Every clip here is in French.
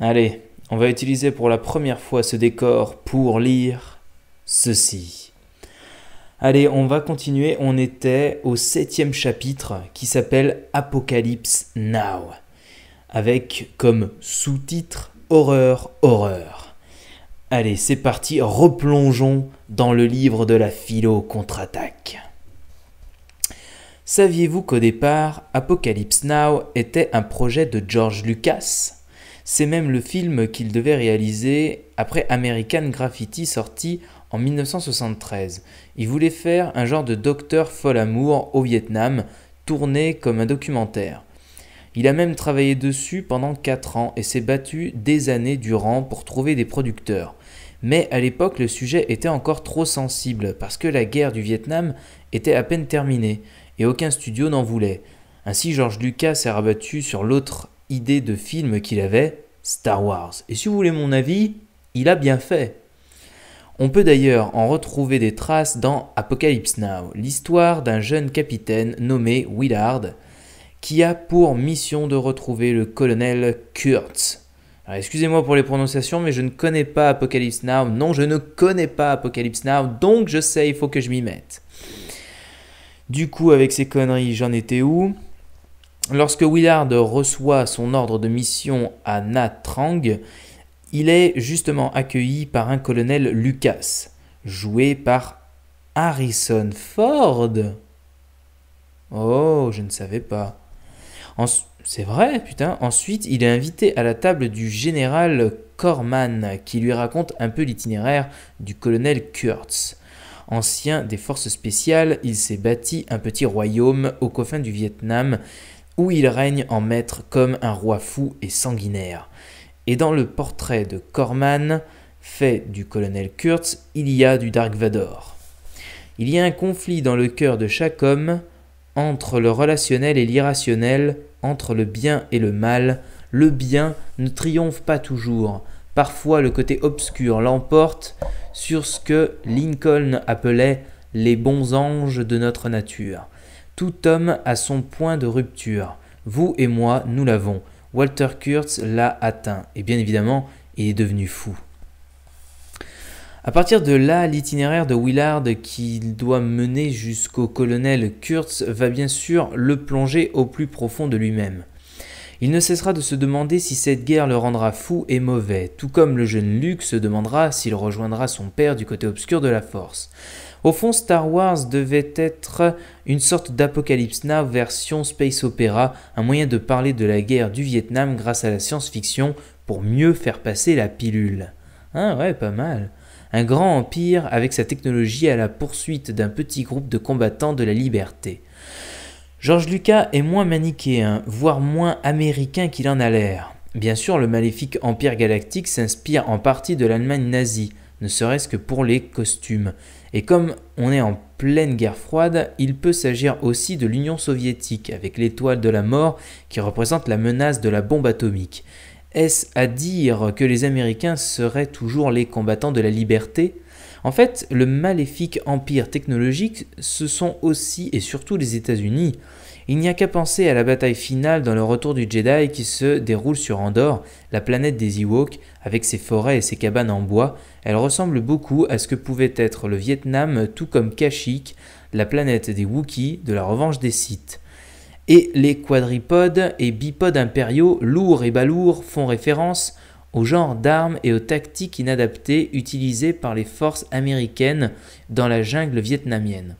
Allez, on va utiliser pour la première fois ce décor pour lire ceci. Allez, on va continuer. On était au septième chapitre qui s'appelle Apocalypse Now, avec comme sous-titre Horreur, horreur. Allez, c'est parti, replongeons dans le livre de la philo contre-attaque. Saviez-vous qu'au départ, Apocalypse Now était un projet de George Lucas c'est même le film qu'il devait réaliser après American Graffiti sorti en 1973. Il voulait faire un genre de docteur fol amour au Vietnam, tourné comme un documentaire. Il a même travaillé dessus pendant 4 ans et s'est battu des années durant pour trouver des producteurs. Mais à l'époque, le sujet était encore trop sensible parce que la guerre du Vietnam était à peine terminée et aucun studio n'en voulait. Ainsi, George Lucas s'est rabattu sur l'autre idée de film qu'il avait, Star Wars. Et si vous voulez mon avis, il a bien fait. On peut d'ailleurs en retrouver des traces dans Apocalypse Now, l'histoire d'un jeune capitaine nommé Willard, qui a pour mission de retrouver le colonel Kurtz. Excusez-moi pour les prononciations, mais je ne connais pas Apocalypse Now. Non, je ne connais pas Apocalypse Now, donc je sais, il faut que je m'y mette. Du coup, avec ces conneries, j'en étais où Lorsque Willard reçoit son ordre de mission à Na Trang, il est justement accueilli par un colonel Lucas, joué par Harrison Ford. Oh, je ne savais pas. C'est vrai, putain. Ensuite, il est invité à la table du général Corman, qui lui raconte un peu l'itinéraire du colonel Kurtz. Ancien des forces spéciales, il s'est bâti un petit royaume au coffin du Vietnam où il règne en maître comme un roi fou et sanguinaire. Et dans le portrait de Corman, fait du colonel Kurtz, il y a du Dark Vador. Il y a un conflit dans le cœur de chaque homme entre le relationnel et l'irrationnel, entre le bien et le mal. Le bien ne triomphe pas toujours. Parfois, le côté obscur l'emporte sur ce que Lincoln appelait les bons anges de notre nature. Tout homme a son point de rupture. Vous et moi, nous l'avons. Walter Kurtz l'a atteint. Et bien évidemment, il est devenu fou. À partir de là, l'itinéraire de Willard qui doit mener jusqu'au colonel Kurtz va bien sûr le plonger au plus profond de lui-même. Il ne cessera de se demander si cette guerre le rendra fou et mauvais, tout comme le jeune Luke se demandera s'il rejoindra son père du côté obscur de la force. Au fond, Star Wars devait être une sorte d'Apocalypse Now version space Opera, un moyen de parler de la guerre du Vietnam grâce à la science-fiction pour mieux faire passer la pilule. Ah ouais, pas mal. Un grand empire avec sa technologie à la poursuite d'un petit groupe de combattants de la liberté. George Lucas est moins manichéen, voire moins américain qu'il en a l'air. Bien sûr, le maléfique Empire galactique s'inspire en partie de l'Allemagne nazie, ne serait-ce que pour les costumes. Et comme on est en pleine guerre froide, il peut s'agir aussi de l'Union soviétique, avec l'étoile de la mort qui représente la menace de la bombe atomique. Est-ce à dire que les Américains seraient toujours les combattants de la liberté en fait, le maléfique empire technologique, ce sont aussi et surtout les États-Unis. Il n'y a qu'à penser à la bataille finale dans le retour du Jedi qui se déroule sur Andorre, la planète des Ewoks, avec ses forêts et ses cabanes en bois. Elle ressemble beaucoup à ce que pouvait être le Vietnam, tout comme Kashyyyk, la planète des Wookiees, de la revanche des Sith. Et les quadripodes et bipodes impériaux, lourds et balourds, font référence au genre d'armes et aux tactiques inadaptées utilisées par les forces américaines dans la jungle vietnamienne.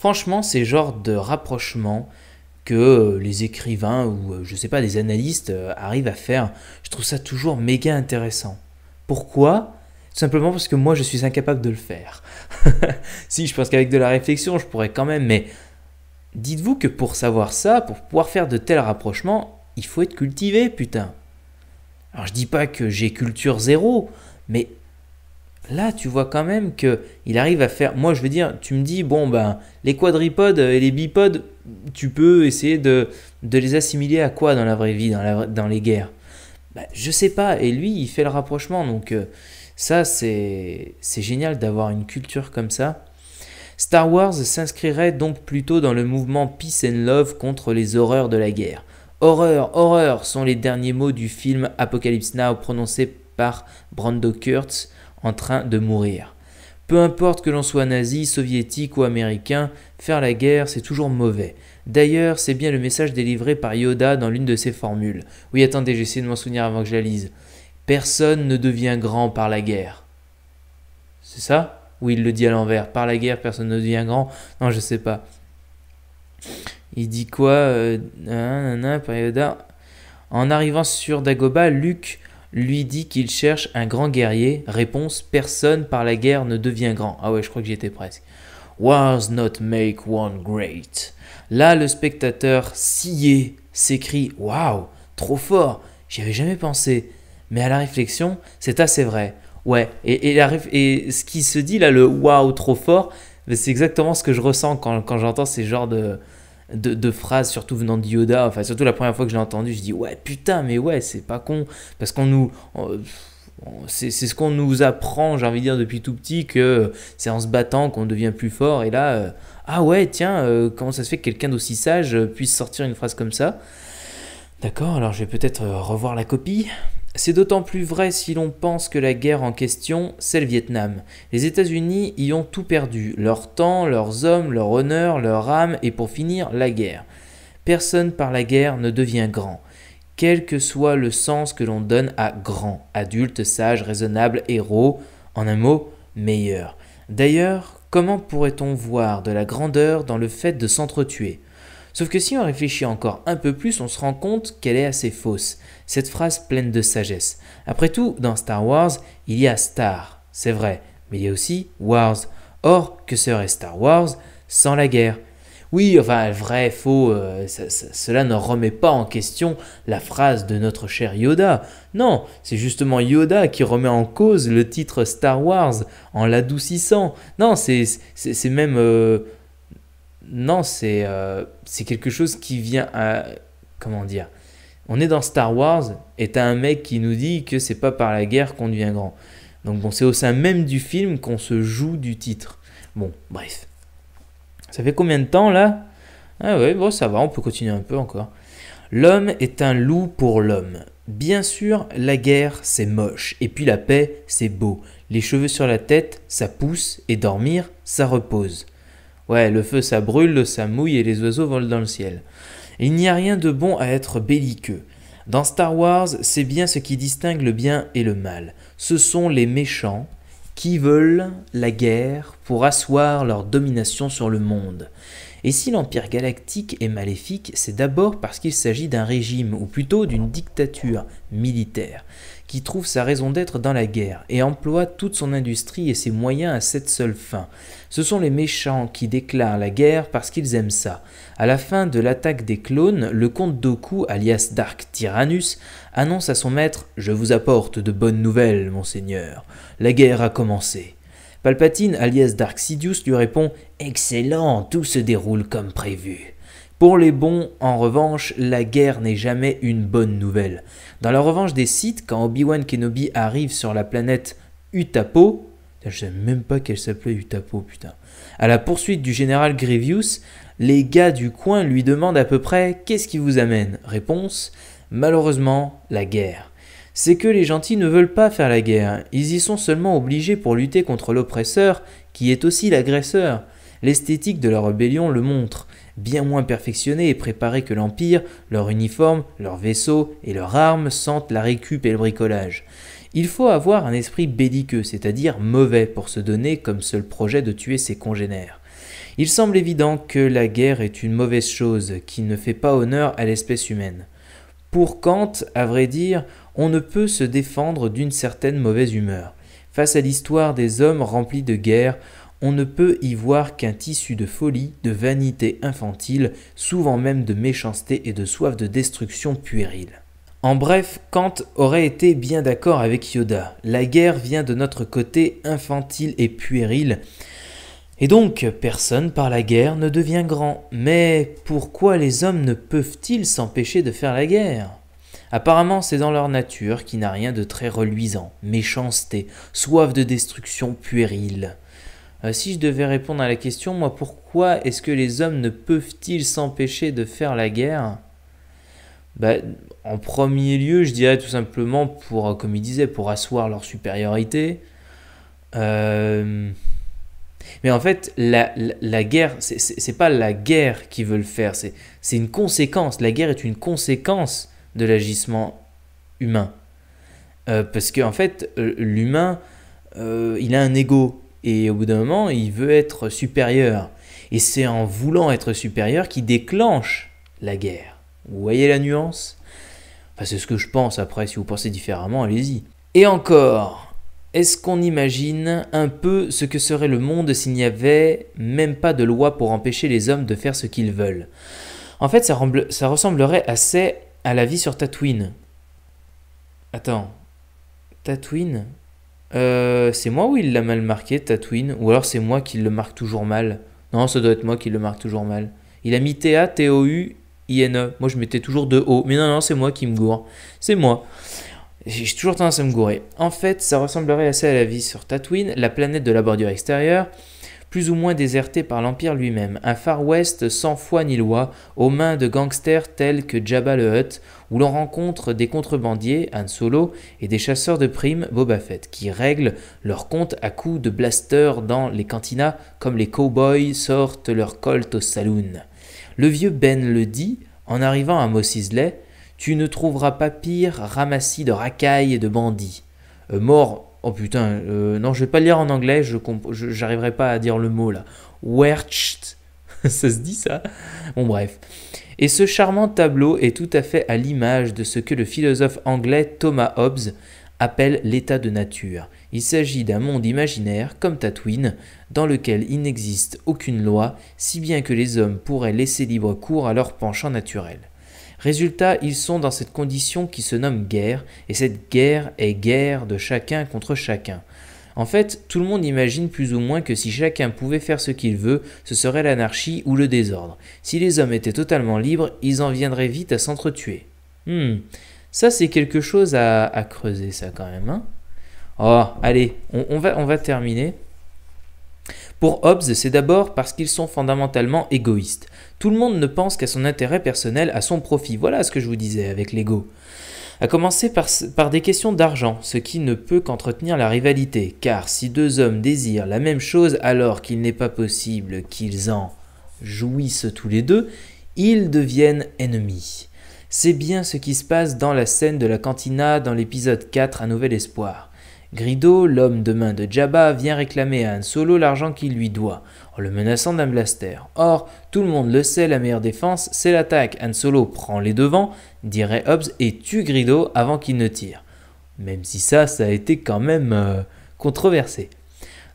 Franchement, ces genres de rapprochements que euh, les écrivains ou euh, je sais pas des analystes euh, arrivent à faire, je trouve ça toujours méga intéressant. Pourquoi simplement parce que moi je suis incapable de le faire. si je pense qu'avec de la réflexion, je pourrais quand même mais dites-vous que pour savoir ça, pour pouvoir faire de tels rapprochements, il faut être cultivé, putain. Alors je dis pas que j'ai culture zéro, mais Là, tu vois quand même que il arrive à faire. Moi, je veux dire, tu me dis, bon, ben, les quadripodes et les bipodes, tu peux essayer de, les assimiler à quoi dans la vraie vie, dans, les guerres ben, Je sais pas. Et lui, il fait le rapprochement. Donc, euh, ça, c'est génial d'avoir une culture comme ça. Star Wars s'inscrirait donc plutôt dans le mouvement Peace and Love contre les horreurs de la guerre. Horreur, horreur sont les derniers mots du film Apocalypse Now prononcé par Brando Kurtz en train de mourir. Peu importe que l'on soit nazi, soviétique ou américain, faire la guerre, c'est toujours mauvais. D'ailleurs, c'est bien le message délivré par Yoda dans l'une de ses formules. Oui, attendez, j'essaie de m'en souvenir avant que je la lise. Personne ne devient grand par la guerre. C'est ça Oui, il le dit à l'envers. Par la guerre, personne ne devient grand Non, je sais pas. Il dit quoi euh, En arrivant sur Dagoba, Luke lui dit qu'il cherche un grand guerrier. Réponse Personne par la guerre ne devient grand. Ah ouais, je crois que j'y étais presque. Wars not make one great. Là, le spectateur scié s'écrie Waouh, trop fort, j'y avais jamais pensé. Mais à la réflexion, c'est assez vrai. Ouais, et, et, et ce qui se dit là, le waouh, trop fort, c'est exactement ce que je ressens quand j'entends ces genres de, de, phrases, surtout venant de Enfin, surtout la première fois que je l'ai entendu, je dis ouais, putain, mais ouais, c'est pas con. Parce qu'on nous. c'est ce qu'on nous apprend, j'ai envie de dire, depuis tout petit, que c'est en se battant qu'on devient plus fort. Et là, euh, ah ouais, tiens, euh, comment ça se fait que quelqu'un d'aussi sage puisse sortir une phrase comme ça D'accord, alors je vais peut-être euh, revoir la copie. C'est d'autant plus vrai si l'on pense que la guerre en question, c'est le Vietnam. Les États-Unis y ont tout perdu, leur temps, leurs hommes, leur honneur, leur âme et pour finir, la guerre. Personne par la guerre ne devient grand, quel que soit le sens que l'on donne à grand, adulte, sage, raisonnable, héros, en un mot, meilleur. D'ailleurs, comment pourrait-on voir de la grandeur dans le fait de s'entretuer Sauf que si on réfléchit encore un peu plus, on se rend compte qu'elle est assez fausse, cette phrase pleine de sagesse. Après tout, dans Star Wars, il y a Star, c'est vrai, mais il y a aussi Wars. Or, que serait Star Wars sans la guerre oui, enfin, vrai, faux, euh, cela ne remet pas en question la phrase de notre cher Yoda. Non, c'est justement Yoda qui remet en cause le titre Star Wars en l'adoucissant. Non, c'est même... Euh, non, euh, c'est quelque chose qui vient à. Comment dire On est dans Star Wars et t'as un mec qui nous dit que c'est pas par la guerre qu'on devient grand. Donc bon, c'est au sein même du film qu'on se joue du titre. Bon, bref. Ça fait combien de temps là Ah ouais, bon, ça va, on peut continuer un peu encore. L'homme est un loup pour l'homme. Bien sûr, la guerre, c'est moche, et puis la paix, c'est beau. Les cheveux sur la tête, ça pousse, et dormir, ça repose. Ouais, le feu ça brûle, ça mouille et les oiseaux volent dans le ciel. Il n'y a rien de bon à être belliqueux. Dans Star Wars, c'est bien ce qui distingue le bien et le mal. Ce sont les méchants qui veulent la guerre pour asseoir leur domination sur le monde. Et si l'Empire galactique est maléfique, c'est d'abord parce qu'il s'agit d'un régime, ou plutôt d'une dictature militaire qui trouve sa raison d'être dans la guerre et emploie toute son industrie et ses moyens à cette seule fin. Ce sont les méchants qui déclarent la guerre parce qu'ils aiment ça. À la fin de l'attaque des clones, le comte Doku, alias Dark Tyrannus, annonce à son maître Je vous apporte de bonnes nouvelles, monseigneur. La guerre a commencé. Palpatine, alias Dark Sidious, lui répond Excellent, tout se déroule comme prévu. Pour les bons, en revanche, la guerre n'est jamais une bonne nouvelle. Dans la revanche des Sith, quand Obi-Wan Kenobi arrive sur la planète Utapo, je sais même pas qu'elle s'appelait Utapo, putain. À la poursuite du général Grievous, les gars du coin lui demandent à peu près qu'est-ce qui vous amène Réponse malheureusement, la guerre. C'est que les gentils ne veulent pas faire la guerre, ils y sont seulement obligés pour lutter contre l'oppresseur, qui est aussi l'agresseur. L'esthétique de la rébellion le montre bien moins perfectionnés et préparés que l'Empire, leurs uniformes, leurs vaisseaux et leurs armes sentent la récup et le bricolage. Il faut avoir un esprit belliqueux, c'est-à-dire mauvais, pour se donner comme seul projet de tuer ses congénères. Il semble évident que la guerre est une mauvaise chose qui ne fait pas honneur à l'espèce humaine. Pour Kant, à vrai dire, on ne peut se défendre d'une certaine mauvaise humeur. Face à l'histoire des hommes remplis de guerre, on ne peut y voir qu'un tissu de folie, de vanité infantile, souvent même de méchanceté et de soif de destruction puérile. En bref, Kant aurait été bien d'accord avec Yoda. La guerre vient de notre côté infantile et puérile, Et donc, personne par la guerre ne devient grand. Mais pourquoi les hommes ne peuvent-ils s'empêcher de faire la guerre Apparemment, c'est dans leur nature qui n'a rien de très reluisant, méchanceté, soif de destruction puérile. Euh, si je devais répondre à la question, moi, pourquoi est-ce que les hommes ne peuvent-ils s'empêcher de faire la guerre bah, En premier lieu, je dirais tout simplement pour, euh, comme il disait, pour asseoir leur supériorité. Euh, mais en fait, la, la, ce guerre, c'est pas la guerre qui veut le faire, c'est une conséquence. La guerre est une conséquence de l'agissement humain. parce qu'en en fait, l'humain, il a un ego. Et au bout d'un moment, il veut être supérieur. Et c'est en voulant être supérieur qu'il déclenche la guerre. Vous voyez la nuance c'est ce que je pense. Après, si vous pensez différemment, allez-y. Et encore, est-ce qu'on imagine un peu ce que serait le monde s'il n'y avait même pas de loi pour empêcher les hommes de faire ce qu'ils veulent En fait, ça, ça ressemblerait assez à la vie sur Tatooine. Attends, Tatooine euh, c'est moi ou il l'a mal marqué, Tatooine Ou alors c'est moi qui le marque toujours mal Non, ça doit être moi qui le marque toujours mal. Il a mis T-A, T-O-U, I-N-E. Moi, je mettais toujours de O. Mais non, non, c'est moi qui me gourre. C'est moi. J'ai toujours tendance à me gourer. En fait, ça ressemblerait assez à la vie sur Tatooine, la planète de la bordure extérieure plus ou moins déserté par l'Empire lui-même, un Far West sans foi ni loi, aux mains de gangsters tels que Jabba le Hutt, où l'on rencontre des contrebandiers, Han Solo, et des chasseurs de primes, Boba Fett, qui règlent leurs comptes à coups de blasters dans les cantinas, comme les cowboys sortent leur colt au saloon. Le vieux Ben le dit, en arrivant à Mos tu ne trouveras pas pire ramassis de racailles et de bandits. Euh, mort Oh putain, euh, non, je vais pas le lire en anglais, je j'arriverai pas à dire le mot là. Wercht, ça se dit ça Bon bref. Et ce charmant tableau est tout à fait à l'image de ce que le philosophe anglais Thomas Hobbes appelle l'état de nature. Il s'agit d'un monde imaginaire, comme Tatooine, dans lequel il n'existe aucune loi, si bien que les hommes pourraient laisser libre cours à leur penchant naturel. Résultat, ils sont dans cette condition qui se nomme guerre, et cette guerre est guerre de chacun contre chacun. En fait, tout le monde imagine plus ou moins que si chacun pouvait faire ce qu'il veut, ce serait l'anarchie ou le désordre. Si les hommes étaient totalement libres, ils en viendraient vite à s'entretuer. Hmm, ça c'est quelque chose à, creuser ça quand même. Hein oh, allez, on, va, on va terminer. Pour Hobbes, c'est d'abord parce qu'ils sont fondamentalement égoïstes. Tout le monde ne pense qu'à son intérêt personnel, à son profit. Voilà ce que je vous disais avec l'ego. À commencer par, par des questions d'argent, ce qui ne peut qu'entretenir la rivalité, car si deux hommes désirent la même chose alors qu'il n'est pas possible qu'ils en jouissent tous les deux, ils deviennent ennemis. C'est bien ce qui se passe dans la scène de la cantina dans l'épisode 4 à Nouvel Espoir. Grido, l'homme de main de Jabba, vient réclamer à Han Solo l'argent qu'il lui doit, en le menaçant d'un blaster. Or, tout le monde le sait, la meilleure défense, c'est l'attaque. Han Solo prend les devants, dirait Hobbs, et tue Grido avant qu'il ne tire. Même si ça, ça a été quand même euh, controversé.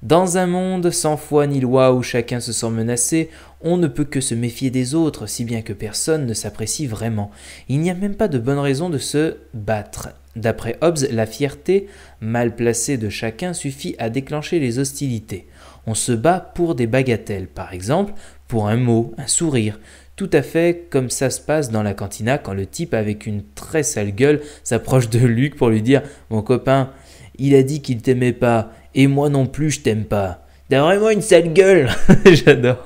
Dans un monde sans foi ni loi où chacun se sent menacé, on ne peut que se méfier des autres, si bien que personne ne s'apprécie vraiment. Il n'y a même pas de bonne raison de se battre. D'après Hobbes, la fierté mal placée de chacun suffit à déclencher les hostilités. On se bat pour des bagatelles, par exemple, pour un mot, un sourire, tout à fait comme ça se passe dans la cantina quand le type avec une très sale gueule s'approche de Luc pour lui dire Mon copain, il a dit qu'il t'aimait pas, et moi non plus je t'aime pas. T'as vraiment une sale gueule J'adore.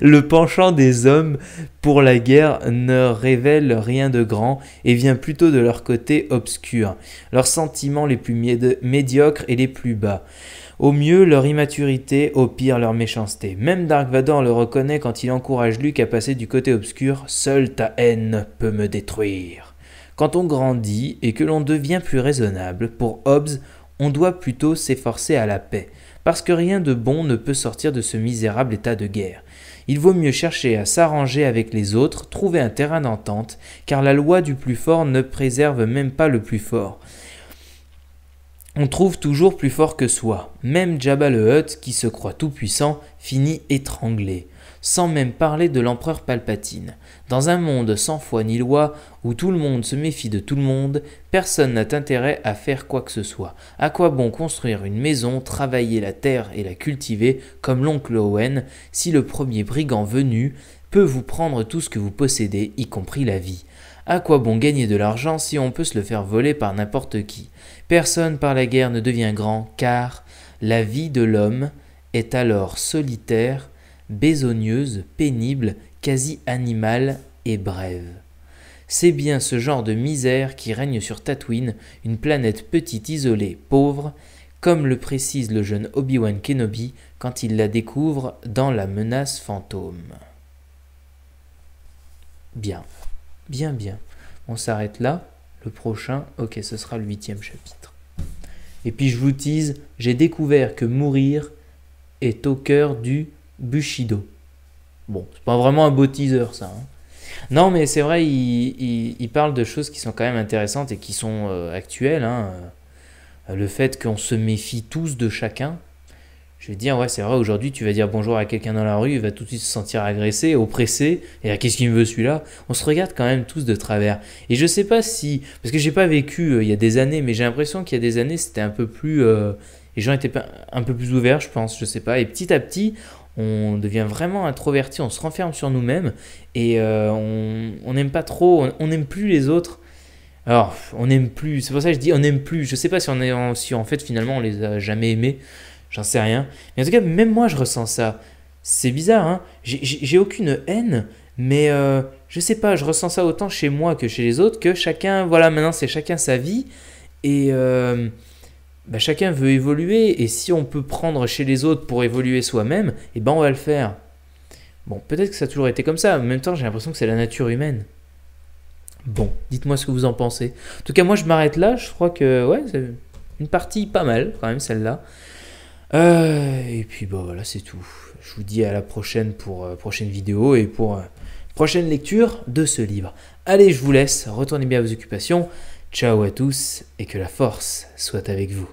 le penchant des hommes pour la guerre ne révèle rien de grand et vient plutôt de leur côté obscur, leurs sentiments les plus médiocres et les plus bas. Au mieux, leur immaturité, au pire, leur méchanceté. Même Dark Vador le reconnaît quand il encourage Luke à passer du côté obscur. Seule ta haine peut me détruire. Quand on grandit et que l'on devient plus raisonnable, pour Hobbes, on doit plutôt s'efforcer à la paix parce que rien de bon ne peut sortir de ce misérable état de guerre. Il vaut mieux chercher à s'arranger avec les autres, trouver un terrain d'entente, car la loi du plus fort ne préserve même pas le plus fort. On trouve toujours plus fort que soi. Même Jabba le Hutt, qui se croit tout puissant, finit étranglé sans même parler de l'empereur Palpatine. Dans un monde sans foi ni loi, où tout le monde se méfie de tout le monde, personne n'a intérêt à faire quoi que ce soit. À quoi bon construire une maison, travailler la terre et la cultiver, comme l'oncle Owen, si le premier brigand venu peut vous prendre tout ce que vous possédez, y compris la vie. À quoi bon gagner de l'argent si on peut se le faire voler par n'importe qui Personne par la guerre ne devient grand, car la vie de l'homme est alors solitaire besogneuse, pénible, quasi animale et brève. C'est bien ce genre de misère qui règne sur Tatooine, une planète petite, isolée, pauvre, comme le précise le jeune Obi-Wan Kenobi quand il la découvre dans La menace fantôme. Bien, bien, bien. On s'arrête là. Le prochain, ok, ce sera le huitième chapitre. Et puis je vous tease, j'ai découvert que mourir est au cœur du Bushido. Bon, c'est pas vraiment un beau teaser ça. Hein. Non, mais c'est vrai, il, parle de choses qui sont quand même intéressantes et qui sont euh, actuelles. Hein. Euh, le fait qu'on se méfie tous de chacun. Je vais dire, ouais, c'est vrai, aujourd'hui, tu vas dire bonjour à quelqu'un dans la rue, il va tout de suite se sentir agressé, oppressé, et à qu'est-ce qu'il me veut celui-là On se regarde quand même tous de travers. Et je sais pas si. Parce que j'ai pas vécu euh, il y a des années, mais j'ai l'impression qu'il y a des années, c'était un peu plus. les gens étaient un peu plus ouverts, je pense, je sais pas. Et petit à petit, on devient vraiment introverti, on se renferme sur nous-mêmes et euh, on n'aime pas trop, on n'aime plus les autres. Alors, on n'aime plus, c'est pour ça que je dis on n'aime plus. Je sais pas si, on est en, si en fait finalement on les a jamais aimés, j'en sais rien. Mais en tout cas, même moi je ressens ça. C'est bizarre, hein J'ai aucune haine, mais euh, je sais pas, je ressens ça autant chez moi que chez les autres, que chacun, voilà, maintenant c'est chacun sa vie. Et. Euh, bah, chacun veut évoluer et si on peut prendre chez les autres pour évoluer soi-même, eh ben on va le faire. Bon, peut-être que ça a toujours été comme ça, mais en même temps j'ai l'impression que c'est la nature humaine. Bon, dites-moi ce que vous en pensez. En tout cas, moi je m'arrête là, je crois que ouais, c'est une partie pas mal quand même celle-là. Euh, et puis bah voilà, c'est tout. Je vous dis à la prochaine pour euh, prochaine vidéo et pour euh, prochaine lecture de ce livre. Allez, je vous laisse, retournez bien à vos occupations. Ciao à tous et que la force soit avec vous.